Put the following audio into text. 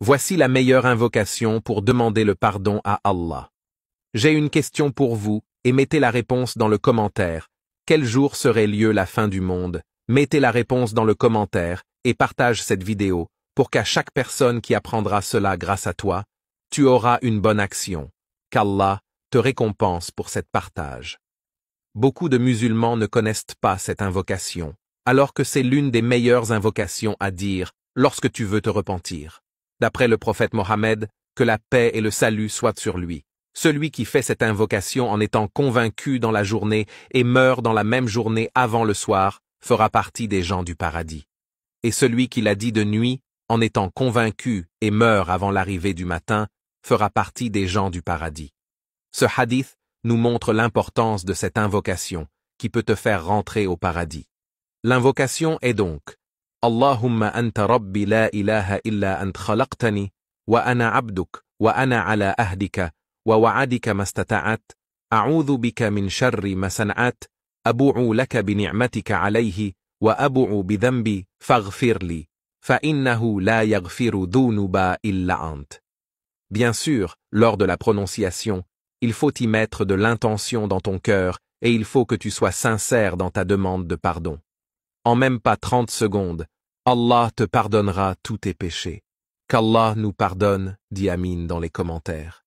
Voici la meilleure invocation pour demander le pardon à Allah. J'ai une question pour vous et mettez la réponse dans le commentaire. Quel jour serait lieu la fin du monde Mettez la réponse dans le commentaire et partage cette vidéo pour qu'à chaque personne qui apprendra cela grâce à toi, tu auras une bonne action. Qu'Allah te récompense pour cette partage. Beaucoup de musulmans ne connaissent pas cette invocation, alors que c'est l'une des meilleures invocations à dire lorsque tu veux te repentir d'après le prophète Mohammed, que la paix et le salut soient sur lui. Celui qui fait cette invocation en étant convaincu dans la journée et meurt dans la même journée avant le soir, fera partie des gens du paradis. Et celui qui l'a dit de nuit, en étant convaincu et meurt avant l'arrivée du matin, fera partie des gens du paradis. Ce hadith nous montre l'importance de cette invocation qui peut te faire rentrer au paradis. L'invocation est donc اللهم أنت ربي لا إله إلا أنت خلقتني وأنا عبدك وأنا على أهدك ووعدك ما استطعت أعوذ بك من شر ما صنعت أبوع لك بنعمتك عليه وأبوع بذنبي فاغفر لي فإنه لا يغفر ذنوبا إلا أنت Bien sûr, lors de la prononciation, il faut y mettre de l'intention dans ton cœur et il faut que tu sois sincère dans ta demande de pardon. en même pas trente secondes, Allah te pardonnera tous tes péchés. Qu'Allah nous pardonne, dit Amin dans les commentaires.